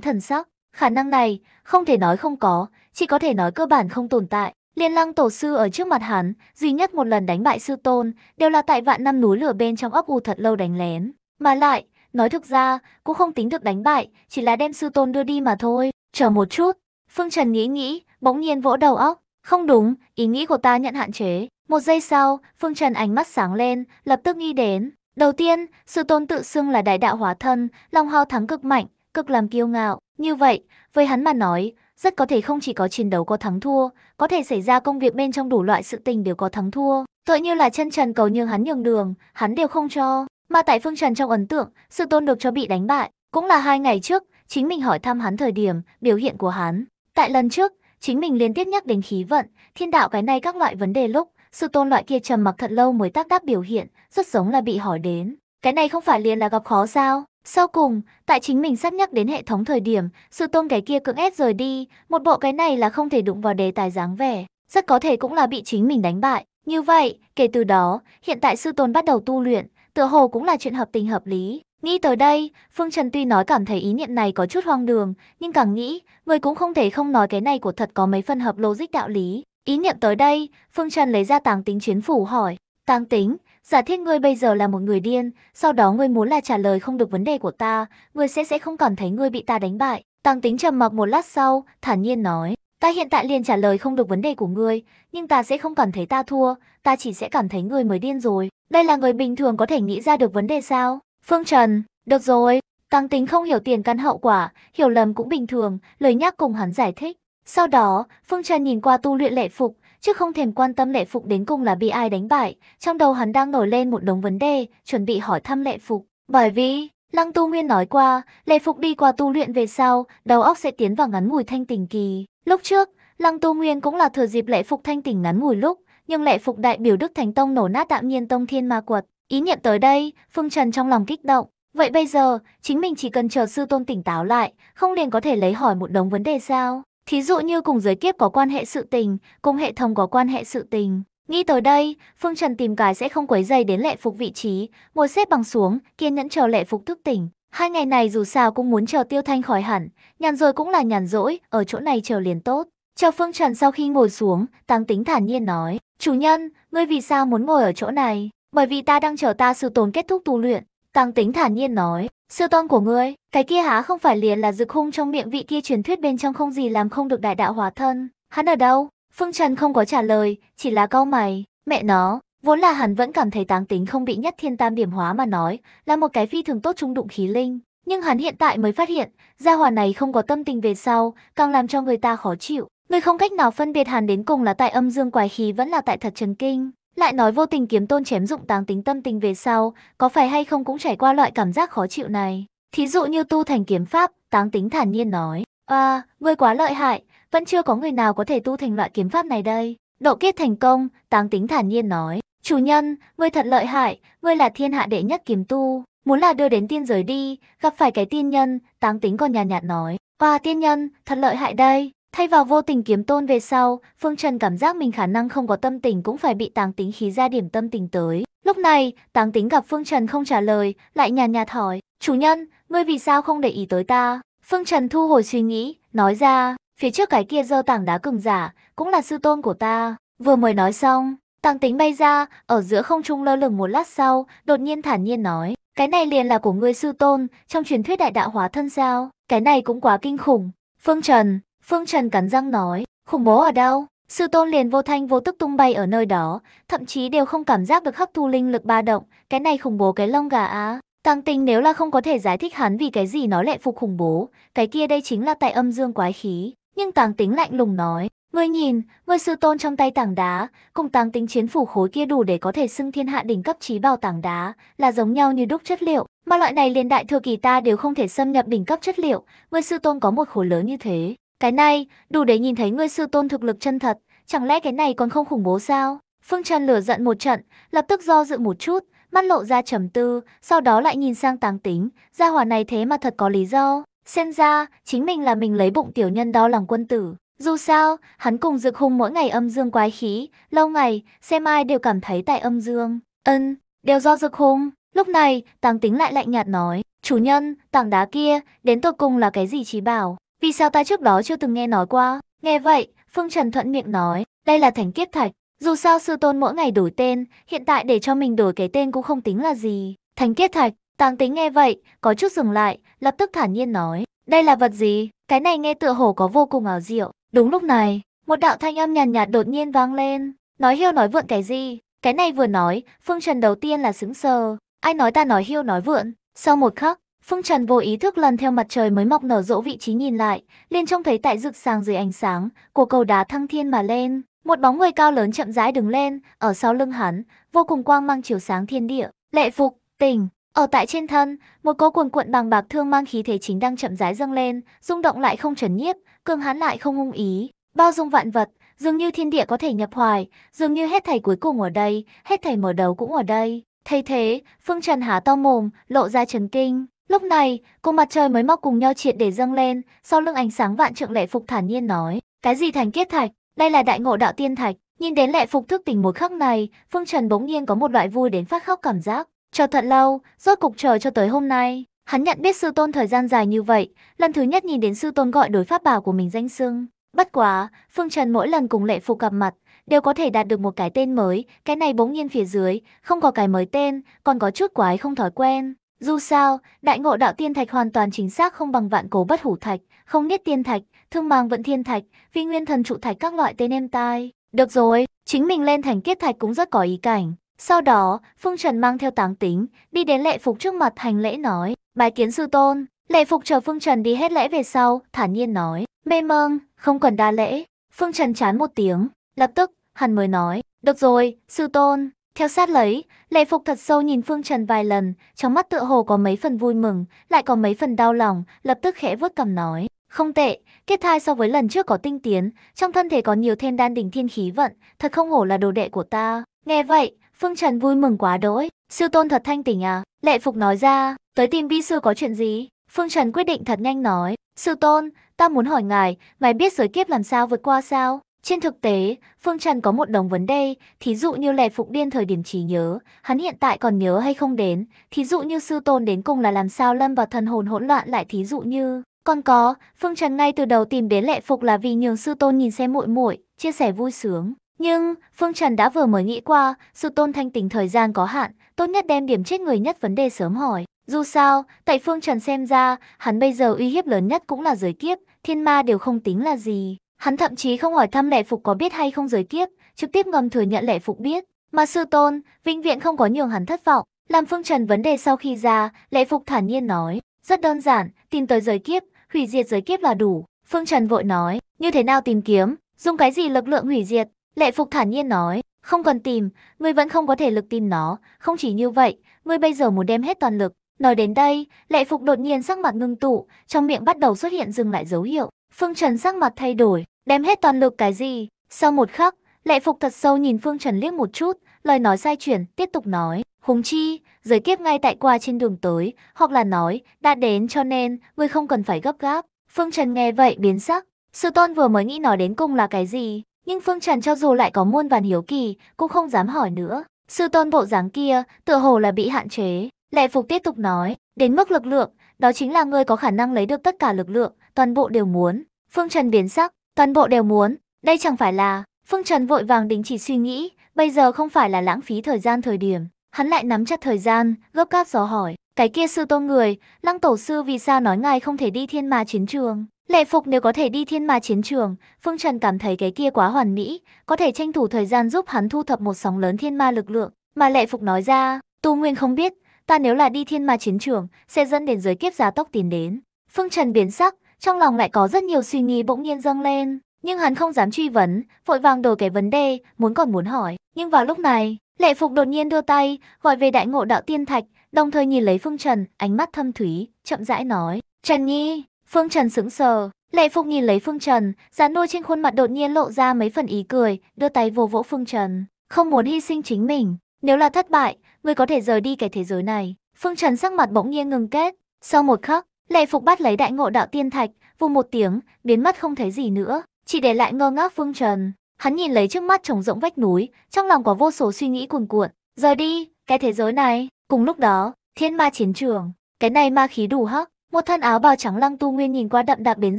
thần sắc. Khả năng này, không thể nói không có, chỉ có thể nói cơ bản không tồn tại. Liên lăng tổ sư ở trước mặt hắn, duy nhất một lần đánh bại sư tôn, đều là tại vạn năm núi lửa bên trong ấp u thật lâu đánh lén. Mà lại, Nói thực ra, cũng không tính được đánh bại, chỉ là đem sư tôn đưa đi mà thôi. Chờ một chút, Phương Trần nghĩ nghĩ, bỗng nhiên vỗ đầu óc. Không đúng, ý nghĩ của ta nhận hạn chế. Một giây sau, Phương Trần ánh mắt sáng lên, lập tức nghĩ đến. Đầu tiên, sư tôn tự xưng là đại đạo hóa thân, lòng hao thắng cực mạnh, cực làm kiêu ngạo. Như vậy, với hắn mà nói, rất có thể không chỉ có chiến đấu có thắng thua, có thể xảy ra công việc bên trong đủ loại sự tình đều có thắng thua. Tội như là chân trần cầu nhường hắn nhường đường, hắn đều không cho. Mà tại Phương Trần trong ấn tượng, sự tôn được cho bị đánh bại, cũng là hai ngày trước, chính mình hỏi thăm hắn thời điểm, biểu hiện của hắn. Tại lần trước, chính mình liên tiếp nhắc đến khí vận, thiên đạo cái này các loại vấn đề lúc, sự tôn loại kia trầm mặc thật lâu mới tác đáp biểu hiện, rất giống là bị hỏi đến. Cái này không phải liền là gặp khó sao? Sau cùng, tại chính mình sắp nhắc đến hệ thống thời điểm, sự tôn cái kia cưỡng ép rời đi, một bộ cái này là không thể đụng vào đề tài dáng vẻ, rất có thể cũng là bị chính mình đánh bại. Như vậy, kể từ đó, hiện tại sư tôn bắt đầu tu luyện, tựa hồ cũng là chuyện hợp tình hợp lý. Nghĩ tới đây, Phương Trần tuy nói cảm thấy ý niệm này có chút hoang đường, nhưng càng nghĩ, người cũng không thể không nói cái này của thật có mấy phân hợp logic đạo lý. Ý niệm tới đây, Phương Trần lấy ra tàng tính chiến phủ hỏi, tàng tính, giả thiết ngươi bây giờ là một người điên, sau đó ngươi muốn là trả lời không được vấn đề của ta, ngươi sẽ sẽ không cảm thấy ngươi bị ta đánh bại. Tàng tính trầm mặc một lát sau, thản nhiên nói, ta hiện tại liền trả lời không được vấn đề của ngươi, nhưng ta sẽ không cảm thấy ta thua, ta chỉ sẽ cảm thấy người mới điên rồi. Đây là người bình thường có thể nghĩ ra được vấn đề sao? Phương Trần, được rồi, tăng tính không hiểu tiền căn hậu quả, hiểu lầm cũng bình thường, lời nhắc cùng hắn giải thích. Sau đó, Phương Trần nhìn qua tu luyện lệ phục, chứ không thèm quan tâm lệ phục đến cùng là bị ai đánh bại. Trong đầu hắn đang nổi lên một đống vấn đề, chuẩn bị hỏi thăm lệ phục. Bởi vì, Lăng Tu Nguyên nói qua, lệ phục đi qua tu luyện về sau, đầu óc sẽ tiến vào ngắn ngủi thanh tình kỳ. Lúc trước, Lăng Tu Nguyên cũng là thừa dịp lệ phục thanh tỉnh ngắn ngủi lúc, nhưng lệ phục đại biểu Đức Thánh Tông nổ nát tạm nhiên tông thiên ma quật. Ý niệm tới đây, Phương Trần trong lòng kích động. Vậy bây giờ, chính mình chỉ cần chờ sư tôn tỉnh táo lại, không liền có thể lấy hỏi một đống vấn đề sao? Thí dụ như cùng giới kiếp có quan hệ sự tình, cùng hệ thống có quan hệ sự tình. Nghĩ tới đây, Phương Trần tìm cái sẽ không quấy dày đến lệ phục vị trí, ngồi xếp bằng xuống, kiên nhẫn chờ lệ phục thức tỉnh. Hai ngày này dù sao cũng muốn chờ tiêu thanh khỏi hẳn, nhàn rồi cũng là nhàn rỗi, ở chỗ này chờ liền tốt. Chào Phương Trần sau khi ngồi xuống, tăng tính thản nhiên nói, chủ nhân, ngươi vì sao muốn ngồi ở chỗ này? Bởi vì ta đang chờ ta sư tồn kết thúc tu luyện. Tăng tính thản nhiên nói, sư tôn của ngươi, cái kia há không phải liền là dực hung trong miệng vị kia truyền thuyết bên trong không gì làm không được đại đạo hóa thân. Hắn ở đâu? Phương Trần không có trả lời, chỉ là cau mày, mẹ nó, vốn là hắn vẫn cảm thấy táng tính không bị nhất thiên tam điểm hóa mà nói, là một cái phi thường tốt trung đụng khí linh. Nhưng hắn hiện tại mới phát hiện, gia hòa này không có tâm tình về sau, càng làm cho người ta khó chịu. Ngươi không cách nào phân biệt hàn đến cùng là tại âm dương quái khí vẫn là tại thật chấn kinh. Lại nói vô tình kiếm tôn chém dụng táng tính tâm tình về sau, có phải hay không cũng trải qua loại cảm giác khó chịu này. Thí dụ như tu thành kiếm pháp, táng tính thản nhiên nói, à, ngươi quá lợi hại, vẫn chưa có người nào có thể tu thành loại kiếm pháp này đây. Độ kiếp thành công, táng tính thản nhiên nói, chủ nhân, ngươi thật lợi hại, ngươi là thiên hạ đệ nhất kiếm tu, muốn là đưa đến tiên giới đi, gặp phải cái tiên nhân, táng tính còn nhàn nhạt, nhạt nói, à tiên nhân, thật lợi hại đây, Thay vào vô tình kiếm tôn về sau, Phương Trần cảm giác mình khả năng không có tâm tình cũng phải bị tàng tính khí ra điểm tâm tình tới. Lúc này, tàng tính gặp Phương Trần không trả lời, lại nhàn nhạt hỏi, chủ nhân, ngươi vì sao không để ý tới ta? Phương Trần thu hồi suy nghĩ, nói ra, phía trước cái kia dơ tảng đá cừng giả, cũng là sư tôn của ta. Vừa mới nói xong, tàng tính bay ra, ở giữa không trung lơ lửng một lát sau, đột nhiên thản nhiên nói, cái này liền là của ngươi sư tôn, trong truyền thuyết đại đạo hóa thân sao, cái này cũng quá kinh khủng. Phương Trần, Phương Trần cắn răng nói, khủng bố ở đâu? Sư tôn liền vô thanh vô tức tung bay ở nơi đó, thậm chí đều không cảm giác được hấp thu linh lực ba động, cái này khủng bố cái lông gà á. Tăng tình nếu là không có thể giải thích hắn vì cái gì nó lại phục khủng bố, cái kia đây chính là tại âm dương quái khí. Nhưng tàng tính lạnh lùng nói, ngươi nhìn, ngươi sư tôn trong tay tảng đá, cùng tàng tính chiến phủ khối kia đủ để có thể xưng thiên hạ đỉnh cấp trí bào tảng đá, là giống nhau như đúc chất liệu, mà loại này liền đại thừa kỳ ta đều không thể xâm nhập đỉnh cấp chất liệu, ngươi sư tôn có một khối lớn như thế, cái này, đủ để nhìn thấy ngươi sư tôn thực lực chân thật, chẳng lẽ cái này còn không khủng bố sao? Phương Trần lửa giận một trận, lập tức do dự một chút, mắt lộ ra trầm tư, sau đó lại nhìn sang Tàng tính, gia hỏa này thế mà thật có lý do. Xem ra, chính mình là mình lấy bụng tiểu nhân đo lòng quân tử. Dù sao, hắn cùng dực hung mỗi ngày âm dương quái khí, lâu ngày, xem ai đều cảm thấy tại âm dương. Ân, đều do dực hung. Lúc này, tàng tính lại lạnh nhạt nói, chủ nhân, tảng đá kia, đến tột cùng là cái gì trí bảo? Vì sao ta trước đó chưa từng nghe nói qua? Nghe vậy, Phương Trần thuận miệng nói, đây là thánh kiếp thạch. Dù sao sư tôn mỗi ngày đổi tên, hiện tại để cho mình đổi cái tên cũng không tính là gì. Thánh kiếp thạch, tàng tính nghe vậy, có chút dừng lại, lập tức thản nhiên nói, đây là vật gì? Cái này nghe tựa hồ có vô cùng ảo diệu. Đúng lúc này, một đạo thanh âm nhàn nhạt, nhạt đột nhiên vang lên. Nói hiêu nói vượn cái gì? Cái này vừa nói, Phương Trần đầu tiên là sững sờ. Ai nói ta nói hiêu nói vượn? Sau một khắc, Phương Trần vô ý thức lần theo mặt trời mới mọc nở rỗ vị trí nhìn lại, liền trông thấy tại rực sáng dưới ánh sáng của cầu đá thăng thiên mà lên, một bóng người cao lớn chậm rãi đứng lên, ở sau lưng hắn, vô cùng quang mang chiếu sáng thiên địa, lệ phục, tỉnh Ở tại trên thân, một cỗ cuồn cuộn bằng bạc thương mang khí thế chính đang chậm rãi dâng lên, rung động lại không trấn nhiếp, cường hán lại không hung ý, bao dung vạn vật, dường như thiên địa có thể nhập hoài, dường như hết thảy cuối cùng ở đây, hết thảy mở đầu cũng ở đây. Thay thế, Phương Trần há to mồm, lộ ra chấn kinh. Lúc này, cùng mặt trời mới mọc cùng nhau triệt để dâng lên, sau lưng ánh sáng vạn trượng lệ phục thản nhiên nói, cái gì thành kết thạch, đây là đại ngộ đạo tiên thạch. Nhìn đến lệ phục thức tỉnh một khắc này, Phương Trần bỗng nhiên có một loại vui đến phát khóc cảm giác. Chờ thật lâu, rốt cục chờ cho tới hôm nay, hắn nhận biết sư tôn thời gian dài như vậy, lần thứ nhất nhìn đến sư tôn gọi đối pháp bảo của mình danh xưng. Bất quá, Phương Trần mỗi lần cùng lệ phục gặp mặt, đều có thể đạt được một cái tên mới, cái này bỗng nhiên phía dưới, không có cái mới tên, còn có chút quái không thói quen. Dù sao, đại ngộ đạo tiên thạch hoàn toàn chính xác không bằng vạn cổ bất hủ thạch, không niết tiên thạch, thương mang vận thiên thạch, phi nguyên thần trụ thạch các loại tên em tai. Được rồi, chính mình lên thành kiết thạch cũng rất có ý cảnh. Sau đó, Phương Trần mang theo táng tính, đi đến lệ phục trước mặt hành lễ nói, bài kiến sư tôn. Lệ phục chờ Phương Trần đi hết lễ về sau, thản nhiên nói, mê mâng, không cần đa lễ. Phương Trần chán một tiếng, lập tức, hắn mới nói, được rồi, sư tôn, theo sát lấy, lệ phục thật sâu nhìn Phương Trần vài lần, trong mắt tựa hồ có mấy phần vui mừng, lại có mấy phần đau lòng, lập tức khẽ vuốt cầm nói. Không tệ, kết thai so với lần trước có tinh tiến, trong thân thể có nhiều thêm đan đỉnh thiên khí vận, thật không hổ là đồ đệ của ta. Nghe vậy, Phương Trần vui mừng quá đỗi, sư tôn thật thanh tỉnh à, lệ phục nói ra, tới tìm vi sư có chuyện gì? Phương Trần quyết định thật nhanh nói, sư tôn, ta muốn hỏi ngài, ngài biết giới kiếp làm sao vượt qua sao? Trên thực tế, Phương Trần có một đồng vấn đề, thí dụ như lệ phục điên thời điểm chỉ nhớ, hắn hiện tại còn nhớ hay không đến, thí dụ như sư tôn đến cùng là làm sao lâm vào thần hồn hỗn loạn lại thí dụ như... Còn có, Phương Trần ngay từ đầu tìm đến lệ phục là vì nhường sư tôn nhìn xem muội muội, chia sẻ vui sướng. Nhưng, Phương Trần đã vừa mới nghĩ qua, sư tôn thanh tình thời gian có hạn, tốt nhất đem điểm chết người nhất vấn đề sớm hỏi. Dù sao, tại Phương Trần xem ra, hắn bây giờ uy hiếp lớn nhất cũng là giới kiếp, thiên ma đều không tính là gì. Hắn thậm chí không hỏi thăm lệ phục có biết hay không giới kiếp, trực tiếp ngầm thừa nhận lệ phục biết. Mà sư tôn, vinh viện không có nhường hắn thất vọng. Làm phương trần vấn đề sau khi ra, lệ phục thản nhiên nói, rất đơn giản, tìm tới giới kiếp, hủy diệt giới kiếp là đủ. Phương Trần vội nói, như thế nào tìm kiếm, dùng cái gì lực lượng hủy diệt? Lệ Phục thản nhiên nói, không cần tìm, ngươi vẫn không có thể lực tìm nó, không chỉ như vậy, ngươi bây giờ muốn đem hết toàn lực. Nói đến đây, Lệ Phục đột nhiên sắc mặt ngưng tụ, trong miệng bắt đầu xuất hiện dừng lại dấu hiệu. Phương Trần sắc mặt thay đổi, Đem hết toàn lực cái gì? Sau một khắc, lệ phục thật sâu nhìn Phương Trần liếc một chút, lời nói sai chuyển, tiếp tục nói. Hùng chi, giới kiếp ngay tại qua trên đường tới, hoặc là nói, đã đến cho nên, ngươi không cần phải gấp gáp. Phương Trần nghe vậy biến sắc, sư tôn vừa mới nghĩ nói đến cùng là cái gì, nhưng Phương Trần cho dù lại có muôn vàn hiếu kỳ, cũng không dám hỏi nữa. Sư tôn bộ dáng kia, tựa hồ là bị hạn chế. Lệ Phục tiếp tục nói, đến mức lực lượng, đó chính là ngươi có khả năng lấy được tất cả lực lượng, toàn bộ đều muốn. Phương Trần biến sắc, Toàn bộ đều muốn, đây chẳng phải là... Phương Trần vội vàng đình chỉ suy nghĩ, bây giờ không phải là lãng phí thời gian thời điểm. Hắn lại nắm chặt thời gian, gấp gáp dò hỏi. Cái kia sư tôn người, lăng tổ sư vì sao nói ngài không thể đi thiên ma chiến trường? Lệ phục nếu có thể đi thiên ma chiến trường, Phương Trần cảm thấy cái kia quá hoàn mỹ, có thể tranh thủ thời gian giúp hắn thu thập một sóng lớn thiên ma lực lượng. Mà lệ phục nói ra, tu nguyên không biết, ta nếu là đi thiên ma chiến trường, sẽ dẫn đến giới kiếp giá tốc tiền đến. Phương Trần biến sắc, trong lòng lại có rất nhiều suy nghĩ bỗng nhiên dâng lên. Nhưng hắn không dám truy vấn, vội vàng đổi cái vấn đề, muốn còn muốn hỏi. Nhưng vào lúc này, lệ phục đột nhiên đưa tay, gọi về đại ngộ đạo tiên thạch, đồng thời nhìn lấy Phương Trần, ánh mắt thâm thúy, chậm rãi nói. Trần Nhi, Phương Trần sững sờ, lệ phục nhìn lấy Phương Trần, dán nôi trên khuôn mặt đột nhiên lộ ra mấy phần ý cười, đưa tay vô vỗ Phương Trần. Không muốn hy sinh chính mình, nếu là thất bại, người có thể rời đi cái thế giới này. Phương Trần sắc mặt bỗng nhiên ngừng kết. Sau một khắc, Lệ Phục bắt lấy đại ngộ đạo tiên thạch, vù một tiếng, biến mất không thấy gì nữa, chỉ để lại ngơ ngác Phương Trần. Hắn nhìn lấy trước mắt trống rộng vách núi, trong lòng có vô số suy nghĩ cuồn cuộn. Rời đi, cái thế giới này. Cùng lúc đó, thiên ma chiến trường, cái này ma khí đủ hắc. Một thân áo bào trắng lăng tu nguyên nhìn qua đậm đạp bến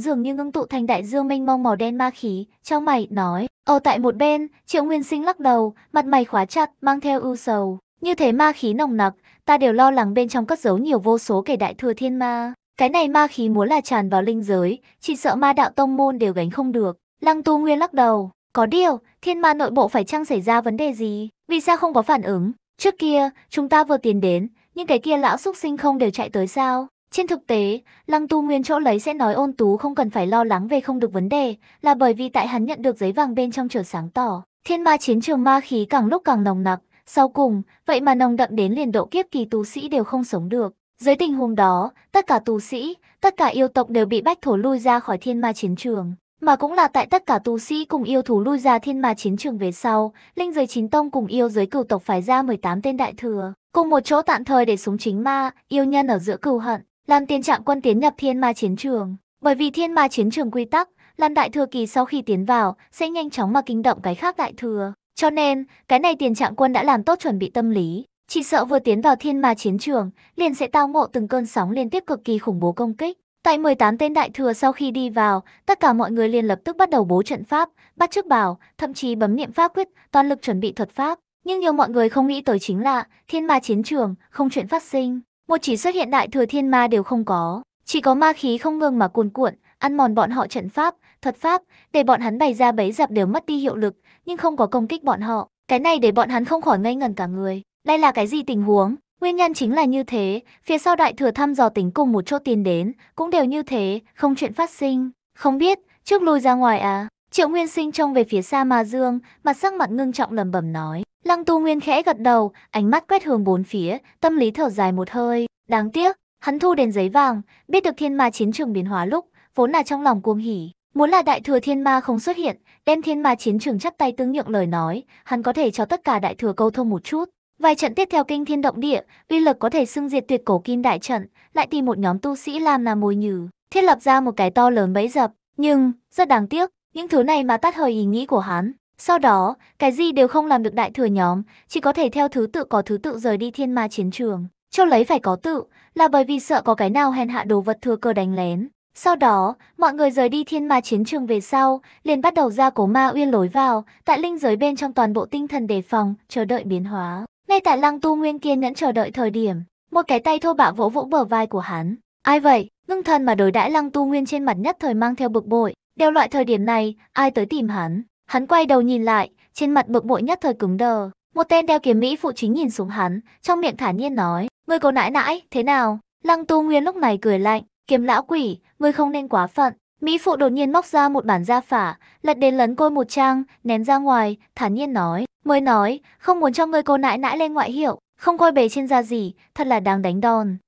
giường như ngưng tụ thành đại dương mênh mông màu đen ma khí, Cho mày nói. Ở tại một bên, Triệu Nguyên Sinh lắc đầu, mặt mày khóa chặt, mang theo ưu sầu. Như thế ma khí nồng nặc, ta đều lo lắng bên trong cất giấu nhiều vô số kẻ đại thừa thiên ma. Cái này ma khí muốn là tràn vào linh giới, chỉ sợ ma đạo tông môn đều gánh không được. Lăng Tu Nguyên lắc đầu, có điều, thiên ma nội bộ phải chăng xảy ra vấn đề gì, vì sao không có phản ứng? Trước kia, chúng ta vừa tiến đến, nhưng cái kia lão xúc sinh không đều chạy tới sao? Trên thực tế, Lăng Tu Nguyên chỗ lấy sẽ nói ôn tú không cần phải lo lắng về không được vấn đề, là bởi vì tại hắn nhận được giấy vàng bên trong trở sáng tỏ. Thiên ma chiến trường ma khí càng lúc càng nồng nặc, sau cùng, vậy mà nồng đậm đến liền độ kiếp kỳ tu sĩ đều không sống được. Dưới tình huống đó, tất cả tu sĩ, tất cả yêu tộc đều bị bách thổ lui ra khỏi thiên ma chiến trường. Mà cũng là tại tất cả tu sĩ cùng yêu thú lui ra thiên ma chiến trường về sau, linh giới chín tông cùng yêu giới cửu tộc phải ra 18 tên đại thừa, cùng một chỗ tạm thời để súng chính ma, yêu nhân ở giữa cửu hận, làm tiền trạng quân tiến nhập thiên ma chiến trường. Bởi vì thiên ma chiến trường quy tắc, làm đại thừa kỳ sau khi tiến vào, sẽ nhanh chóng mà kinh động cái khác đại thừa. Cho nên, cái này tiền trạng quân đã làm tốt chuẩn bị tâm lý, chỉ sợ vừa tiến vào thiên ma chiến trường, liền sẽ tao ngộ từng cơn sóng liên tiếp cực kỳ khủng bố công kích. Tại 18 tên đại thừa sau khi đi vào, tất cả mọi người liền lập tức bắt đầu bố trận pháp, bắt trước bảo, thậm chí bấm niệm pháp quyết, toàn lực chuẩn bị thuật pháp. Nhưng nhiều mọi người không nghĩ tới chính là, thiên ma chiến trường, không chuyện phát sinh. Một chỉ xuất hiện đại thừa thiên ma đều không có, chỉ có ma khí không ngừng mà cuồn cuộn, ăn mòn bọn họ trận pháp, thuật pháp, để bọn hắn bày ra bấy dập đều mất đi hiệu lực, nhưng không có công kích bọn họ. Cái này để bọn hắn không khỏi ngây ngần cả người. Đây là cái gì tình huống? Nguyên nhân chính là như thế, phía sau đại thừa thăm dò tính cùng một chỗ tiền đến, cũng đều như thế, không chuyện phát sinh. Không biết, trước lùi ra ngoài à? Triệu Nguyên Sinh trông về phía xa Ma Dương, mặt sắc mặt ngưng trọng lầm bẩm nói. Lăng Tu Nguyên khẽ gật đầu, ánh mắt quét hướng bốn phía, tâm lý thở dài một hơi. Đáng tiếc, hắn thu đến giấy vàng, biết được thiên ma chiến trường biến hóa lúc, vốn là trong lòng cuồng hỉ. Muốn là đại thừa thiên ma không xuất hiện, đem thiên ma chiến trường chắp tay tương nhượng lời nói, hắn có thể cho tất cả đại thừa câu thông một chút. Vài trận tiếp theo kinh thiên động địa, uy lực có thể xưng diệt tuyệt cổ kim đại trận, lại tìm một nhóm tu sĩ làm là mồi nhử, thiết lập ra một cái to lớn bẫy dập. Nhưng, rất đáng tiếc, những thứ này mà tắt hơi ý nghĩ của hắn. Sau đó, cái gì đều không làm được đại thừa nhóm, chỉ có thể theo thứ tự có thứ tự rời đi thiên ma chiến trường. Châu lấy phải có tự, là bởi vì sợ có cái nào hèn hạ đồ vật thừa cơ đánh lén. Sau đó, mọi người rời đi thiên ma chiến trường về sau, liền bắt đầu ra cổ ma uyên lối vào, tại linh giới bên trong toàn bộ tinh thần đề phòng, chờ đợi biến hóa. Ngay tại lăng tu nguyên kiên nhẫn chờ đợi thời điểm, một cái tay thô bạo vỗ vỗ bờ vai của hắn. Ai vậy? Ngưng thần mà đối đãi lăng tu nguyên trên mặt nhất thời mang theo bực bội. Đeo loại thời điểm này, ai tới tìm hắn? Hắn quay đầu nhìn lại, trên mặt bực bội nhất thời cứng đờ. Một tên đeo kiếm Mỹ phụ chính nhìn xuống hắn, trong miệng thản nhiên nói, ngươi cô nãi nãi, thế nào? Lăng tu nguyên lúc này cười lạnh, kiếm lão quỷ, ngươi không nên quá phận, Mỹ Phụ đột nhiên móc ra một bản gia phả, lật đến lấn côi một trang, ném ra ngoài, thản nhiên nói. Mới nói, không muốn cho người cô nãi nãi lên ngoại hiệu, không coi bề trên da gì, thật là đáng đánh đòn.